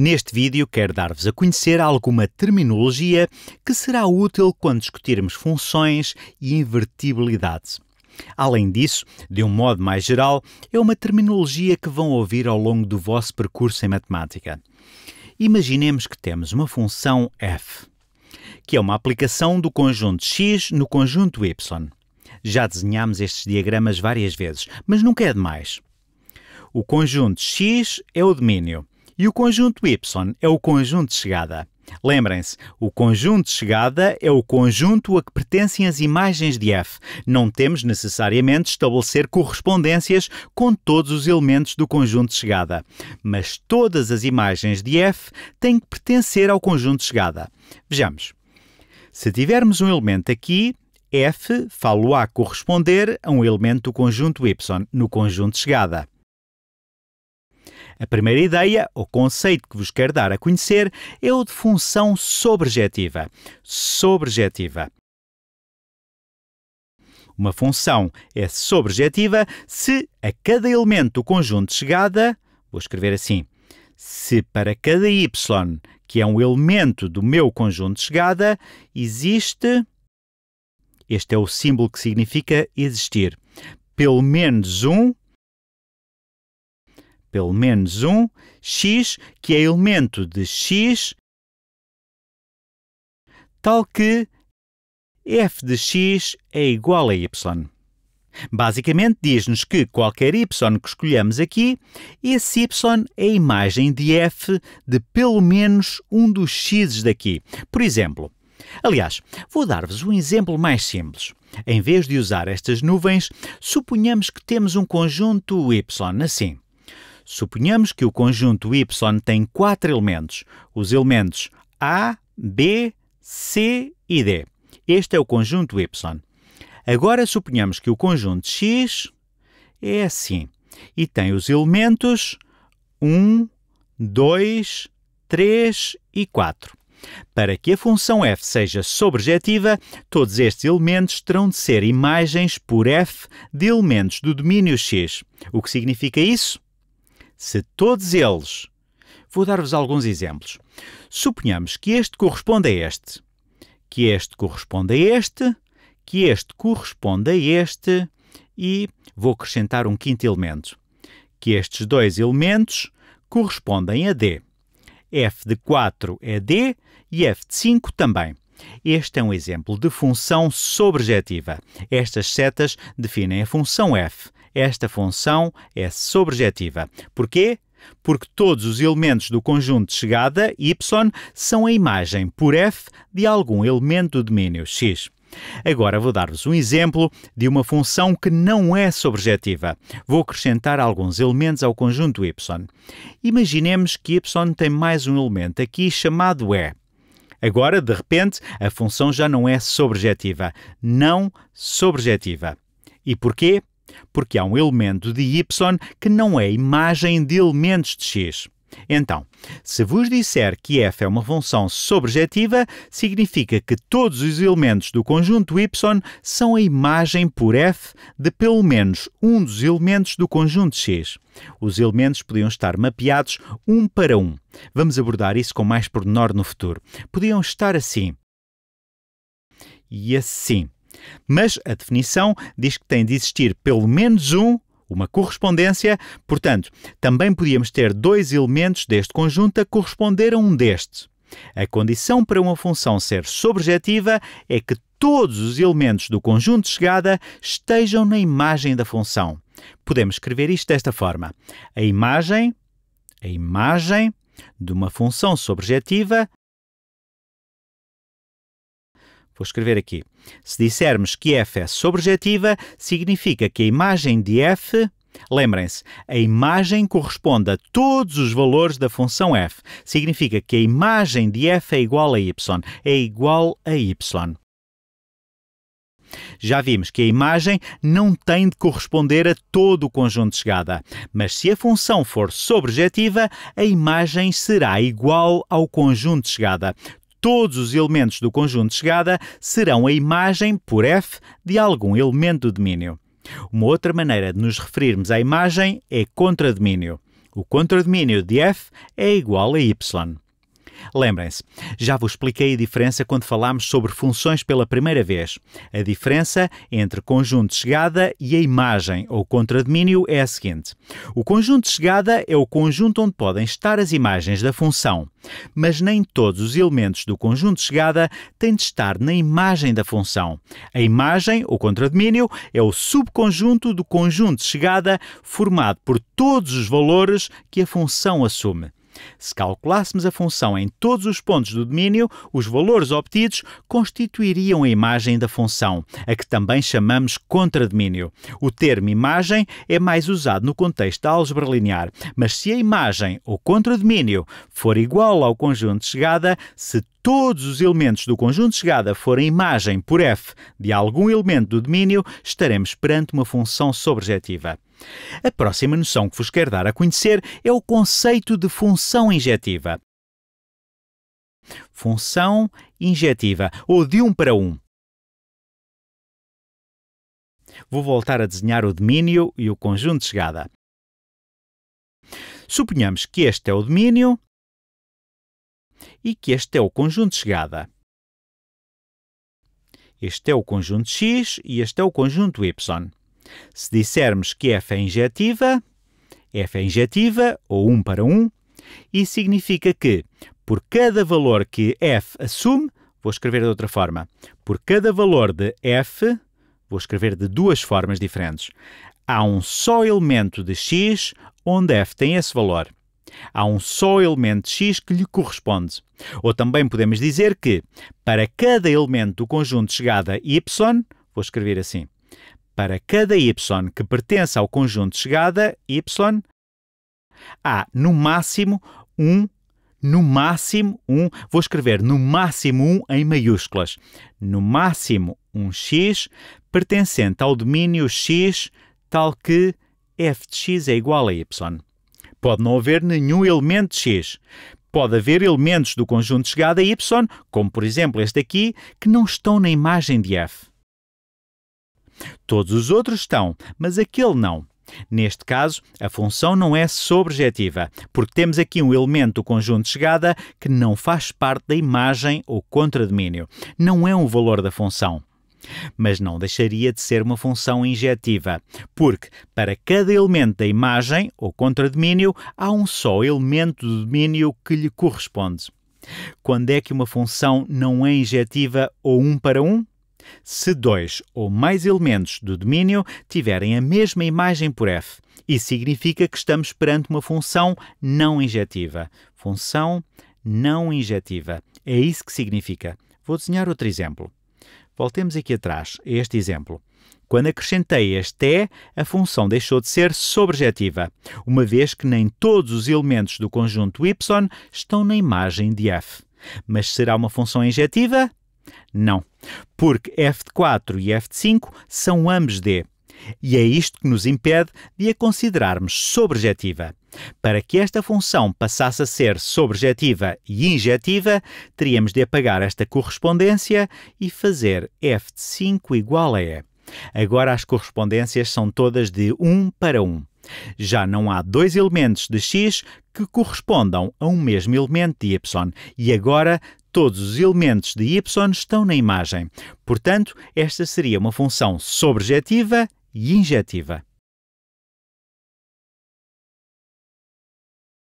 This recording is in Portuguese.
Neste vídeo quero dar-vos a conhecer alguma terminologia que será útil quando discutirmos funções e invertibilidade. Além disso, de um modo mais geral, é uma terminologia que vão ouvir ao longo do vosso percurso em matemática. Imaginemos que temos uma função f, que é uma aplicação do conjunto x no conjunto y. Já desenhámos estes diagramas várias vezes, mas nunca é demais. O conjunto x é o domínio, e o conjunto Y é o conjunto de chegada. Lembrem-se, o conjunto de chegada é o conjunto a que pertencem as imagens de F. Não temos necessariamente estabelecer correspondências com todos os elementos do conjunto de chegada, mas todas as imagens de F têm que pertencer ao conjunto de chegada. Vejamos. Se tivermos um elemento aqui, F falo-á corresponder a um elemento do conjunto Y no conjunto de chegada. A primeira ideia, ou conceito que vos quero dar a conhecer, é o de função subjetiva. Sobrejetiva. Uma função é subjetiva se a cada elemento do conjunto de chegada, vou escrever assim, se para cada y, que é um elemento do meu conjunto de chegada, existe. Este é o símbolo que significa existir. Pelo menos um pelo menos um, x, que é elemento de x, tal que f de x é igual a y. Basicamente, diz-nos que qualquer y que escolhemos aqui, esse y é a imagem de f de pelo menos um dos x's daqui. Por exemplo, aliás, vou dar-vos um exemplo mais simples. Em vez de usar estas nuvens, suponhamos que temos um conjunto y assim. Suponhamos que o conjunto Y tem quatro elementos, os elementos A, B, C e D. Este é o conjunto Y. Agora suponhamos que o conjunto X é assim e tem os elementos 1, 2, 3 e 4. Para que a função f seja sobrejetiva, todos estes elementos terão de ser imagens por f de elementos do domínio x. O que significa isso? se todos eles. Vou dar-vos alguns exemplos. Suponhamos que este corresponde a este, que este corresponde a este, que este corresponde a este e vou acrescentar um quinto elemento, que estes dois elementos correspondem a D. f de 4 é D e f de 5 também. Este é um exemplo de função sobrejetiva. Estas setas definem a função f, esta função é sobrejetiva. Porquê? Porque todos os elementos do conjunto de chegada, y, são a imagem por f de algum elemento do domínio x. Agora vou dar-vos um exemplo de uma função que não é subjetiva. Vou acrescentar alguns elementos ao conjunto y. Imaginemos que y tem mais um elemento aqui chamado e. Agora, de repente, a função já não é subjetiva, não subjetiva. E porquê? porque há um elemento de y que não é imagem de elementos de x. Então, se vos disser que f é uma função subjetiva, significa que todos os elementos do conjunto y são a imagem por f de pelo menos um dos elementos do conjunto x. Os elementos podiam estar mapeados um para um. Vamos abordar isso com mais pormenor no futuro. Podiam estar assim. E assim. Mas a definição diz que tem de existir pelo menos um, uma correspondência, portanto, também podíamos ter dois elementos deste conjunto a corresponder a um deste. A condição para uma função ser subjetiva é que todos os elementos do conjunto de chegada estejam na imagem da função. Podemos escrever isto desta forma: a imagem, a imagem de uma função subjetiva Vou escrever aqui. Se dissermos que F é subjetiva, significa que a imagem de F Lembrem-se, a imagem corresponde a todos os valores da função f. Significa que a imagem de f é igual a y. É igual a y. Já vimos que a imagem não tem de corresponder a todo o conjunto de chegada, mas se a função for sobrejetiva, a imagem será igual ao conjunto de chegada todos os elementos do conjunto de chegada serão a imagem, por f, de algum elemento do domínio. Uma outra maneira de nos referirmos à imagem é contradomínio. O contradomínio de f é igual a y. Lembrem-se, já vos expliquei a diferença quando falámos sobre funções pela primeira vez. A diferença entre conjunto de chegada e a imagem ou contradomínio é a seguinte: o conjunto de chegada é o conjunto onde podem estar as imagens da função, mas nem todos os elementos do conjunto de chegada têm de estar na imagem da função. A imagem ou contradomínio é o subconjunto do conjunto de chegada formado por todos os valores que a função assume. Se calculássemos a função em todos os pontos do domínio, os valores obtidos constituiriam a imagem da função, a que também chamamos contradomínio. O termo imagem é mais usado no contexto da álgebra linear, mas se a imagem ou contradomínio for igual ao conjunto de chegada, se todos os elementos do conjunto de chegada forem imagem por f de algum elemento do domínio, estaremos perante uma função sobrejetiva. A próxima noção que vos quero dar a conhecer é o conceito de função injetiva. Função injetiva, ou de um para um. Vou voltar a desenhar o domínio e o conjunto de chegada. Suponhamos que este é o domínio e que este é o conjunto de chegada. Este é o conjunto x e este é o conjunto y. Se dissermos que f é injetiva, f é injetiva, ou 1 para 1, isso significa que, por cada valor que f assume, vou escrever de outra forma, por cada valor de f, vou escrever de duas formas diferentes, há um só elemento de x onde f tem esse valor. Há um só elemento x que lhe corresponde. Ou também podemos dizer que, para cada elemento do conjunto de chegada y, vou escrever assim, para cada y que pertence ao conjunto de chegada y, há no máximo um, no máximo um, vou escrever no máximo um em maiúsculas, no máximo um x pertencente ao domínio x tal que f de x é igual a y. Pode não haver nenhum elemento de x. Pode haver elementos do conjunto de chegada y, como por exemplo este aqui, que não estão na imagem de f. Todos os outros estão, mas aquele não. Neste caso, a função não é subjetiva, porque temos aqui um elemento do conjunto de chegada que não faz parte da imagem ou contradomínio. Não é um valor da função. Mas não deixaria de ser uma função injetiva, porque para cada elemento da imagem ou contradomínio há um só elemento do domínio que lhe corresponde. Quando é que uma função não é injetiva ou um para um? se dois ou mais elementos do domínio tiverem a mesma imagem por f. Isso significa que estamos perante uma função não injetiva. Função não injetiva. É isso que significa. Vou desenhar outro exemplo. Voltemos aqui atrás, a este exemplo. Quando acrescentei este E, a função deixou de ser subjetiva, uma vez que nem todos os elementos do conjunto Y estão na imagem de F. Mas será uma função injetiva? Não, porque f de 4 e f de 5 são ambos D. E é isto que nos impede de a considerarmos sobrejetiva. Para que esta função passasse a ser sobrejetiva e injetiva, teríamos de apagar esta correspondência e fazer f de 5 igual a e. Agora as correspondências são todas de 1 para 1. Já não há dois elementos de x que correspondam a um mesmo elemento de y, e agora todos os elementos de y estão na imagem. Portanto, esta seria uma função sobrejetiva e injetiva.